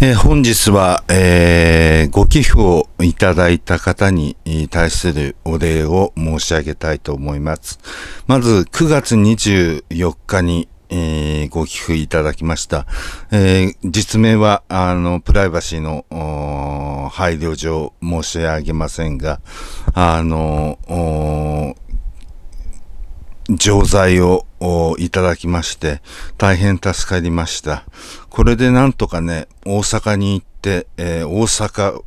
えー、本日は、えー、ご寄付をいただいた方に対するお礼を申し上げたいと思います。まず、9月24日に、えー、ご寄付いただきました。えー、実名は、あの、プライバシーのー配慮上申し上げませんが、あの、錠剤ををいただきまして、大変助かりました。これでなんとかね、大阪に行って、えー、大阪、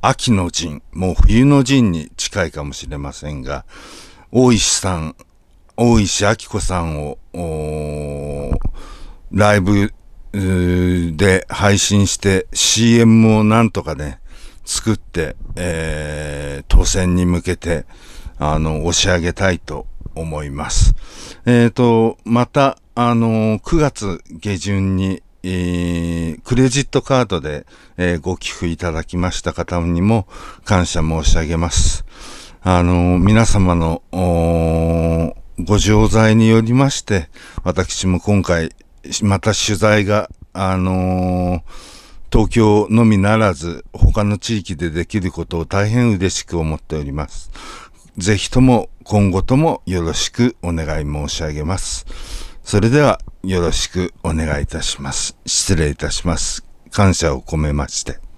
秋の陣、もう冬の陣に近いかもしれませんが、大石さん、大石明子さんを、ライブで配信して CM をなんとかね、作って、えー、当選に向けて、あの、押し上げたいと思います。えっ、ー、と、また、あのー、9月下旬に、えー、クレジットカードで、えー、ご寄付いただきました方にも感謝申し上げます。あのー、皆様のご常在によりまして、私も今回、また取材が、あの東京のみならず、他の地域でできることを大変嬉しく思っております。ぜひとも今後ともよろしくお願い申し上げます。それではよろしくお願いいたします。失礼いたします。感謝を込めまして。